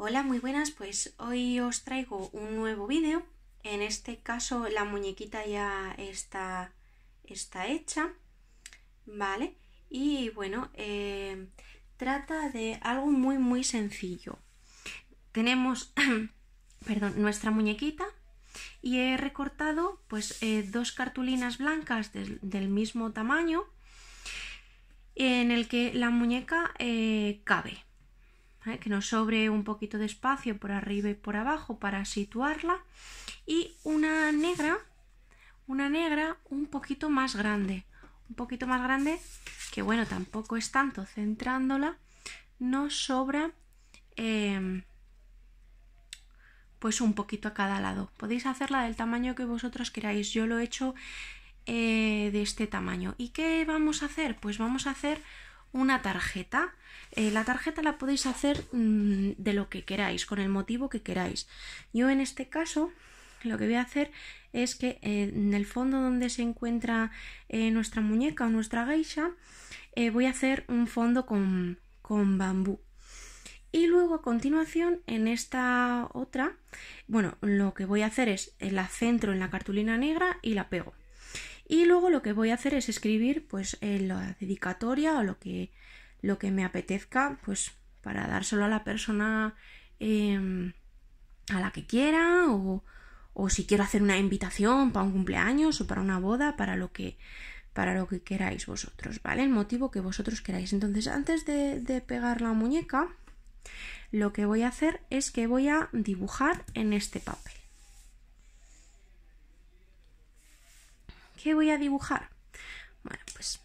Hola, muy buenas, pues hoy os traigo un nuevo vídeo. En este caso la muñequita ya está, está hecha, ¿vale? Y bueno, eh, trata de algo muy muy sencillo. Tenemos, perdón, nuestra muñequita y he recortado pues eh, dos cartulinas blancas del mismo tamaño en el que la muñeca eh, cabe, ¿eh? que nos sobre un poquito de espacio por arriba y por abajo para situarla y una negra una negra un poquito más grande un poquito más grande que bueno tampoco es tanto centrándola nos sobra em, pues un poquito a cada lado podéis hacerla del tamaño que vosotros queráis yo lo he hecho eh, de este tamaño y qué vamos a hacer pues vamos a hacer una tarjeta. Eh, la tarjeta la podéis hacer mm, de lo que queráis, con el motivo que queráis. Yo en este caso lo que voy a hacer es que eh, en el fondo donde se encuentra eh, nuestra muñeca o nuestra geisha voy a hacer un fondo con, con bambú. Y luego a continuación en esta otra, bueno, lo que voy a hacer es la centro en la cartulina negra y la pego. Y luego lo que voy a hacer es escribir pues en eh, la dedicatoria o lo que, lo que me apetezca pues para dárselo a la persona em, a la que quiera o, o, si quiero hacer una invitación para un cumpleaños o para una boda, para lo que para lo que queráis vosotros, ¿vale? El motivo que vosotros queráis. Entonces, antes de pegar la muñeca, lo que voy a hacer es que voy a dibujar en este papel. ¿Qué voy a dibujar? Bueno, pues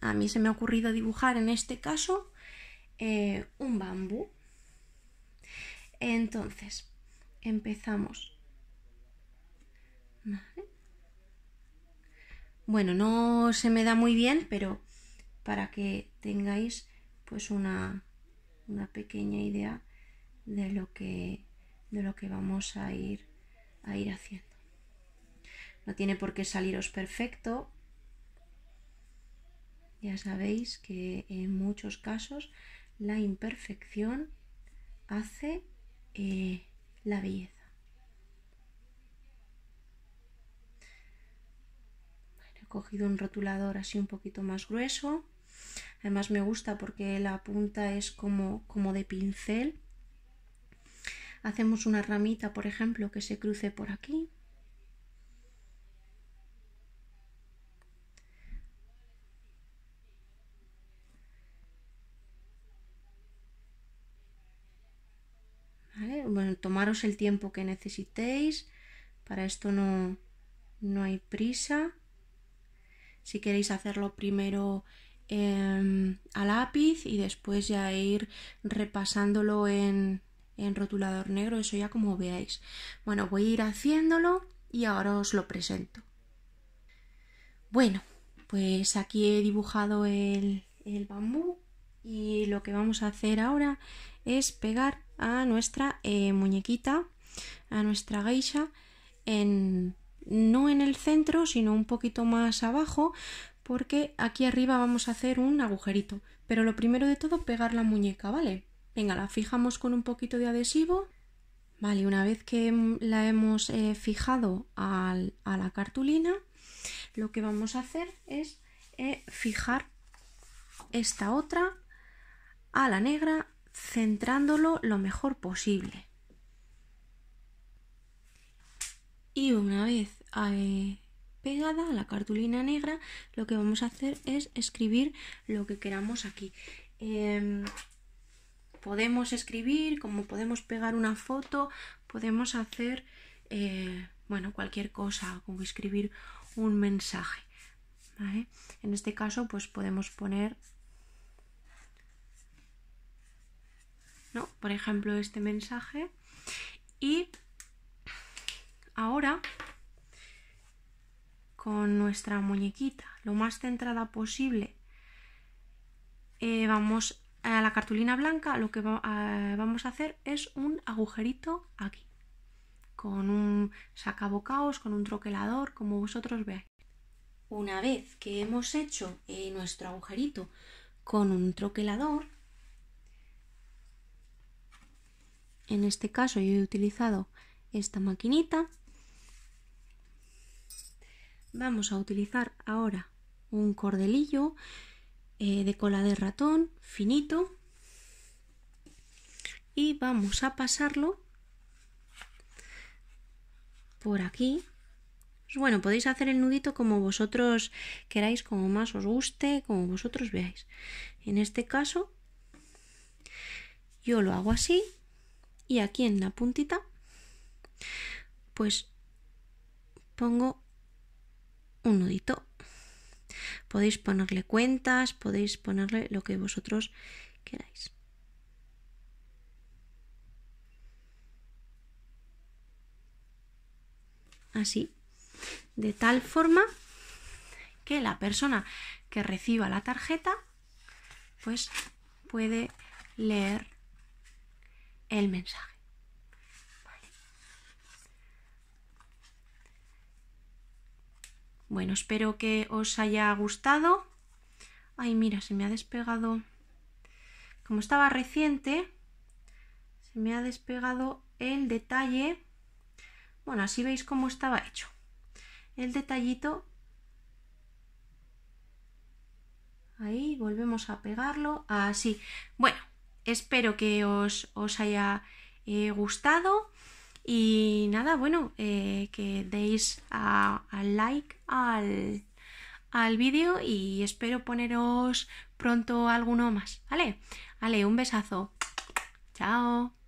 a mí se me ha ocurrido dibujar en este caso eh, un bambú. Entonces, empezamos. Bueno, no se me da muy bien, pero para que tengáis pues una, una pequeña idea de lo que de lo que vamos a ir a ir haciendo. No tiene por qué saliros perfecto. Ya sabéis que en muchos casos la imperfección hace eh, la belleza. he cogido un rotulador así un poquito más grueso. Además me gusta porque la punta es como, como de pincel. Hacemos una ramita, por ejemplo, que se cruce por aquí. tomaros el tiempo que necesitéis. Para esto no, no hay prisa. Si queréis hacerlo primero em, a lápiz y después ya ir repasándolo en, en rotulador negro, eso ya como veáis. Bueno, voy a ir haciéndolo y ahora os lo presento. Bueno, pues aquí he dibujado el, el bambú y lo que vamos a hacer ahora es pegar a nuestra eh, muñequita, a nuestra geisha, en, no en el centro, sino un poquito más abajo, porque aquí arriba vamos a hacer un agujerito. Pero lo primero de todo, pegar la muñeca, ¿vale? Venga, la fijamos con un poquito de adhesivo. Vale, una vez que la hemos eh, fijado a la cartulina, lo que vamos a hacer es eh, fijar esta otra a la negra centrándolo lo mejor posible. Y una vez eh, pegada la cartulina negra, lo que vamos a hacer es escribir lo que queramos aquí. Em, podemos escribir, como podemos pegar una foto, podemos hacer, eh, bueno, cualquier cosa, como escribir un mensaje. En este caso, pues podemos poner ¿no? Por ejemplo, este mensaje. Y ahora con nuestra muñequita lo más centrada posible eh, vamos a la cartulina blanca lo que eh, vamos a hacer es un agujerito aquí con un sacabocaos con un troquelador como vosotros veis una vez que hemos hecho eh, nuestro agujerito con un troquelador en este caso yo he utilizado esta maquinita vamos a utilizar ahora un cordelillo eh, de cola de ratón finito y vamos a pasarlo por aquí pues bueno, podéis hacer el nudito como vosotros queráis, como más os guste, como vosotros veáis. En este caso, yo lo hago así y aquí en la puntita pues pongo un nudito. Podéis ponerle cuentas, podéis ponerle lo que vosotros queráis. Así, de tal forma que la persona que reciba la tarjeta pues puede leer el mensaje. Bueno, espero que os haya gustado. Ay, mira, se me ha despegado. Como estaba reciente, se me ha despegado el detalle. Bueno, así veis cómo estaba hecho. El detallito. Ahí, volvemos a pegarlo. Así. Bueno, espero que os, os haya eh, gustado. Y nada, bueno, eh, que deis a, like al, al vídeo y espero poneros pronto alguno más, ¿vale? Vale, un besazo. Chao.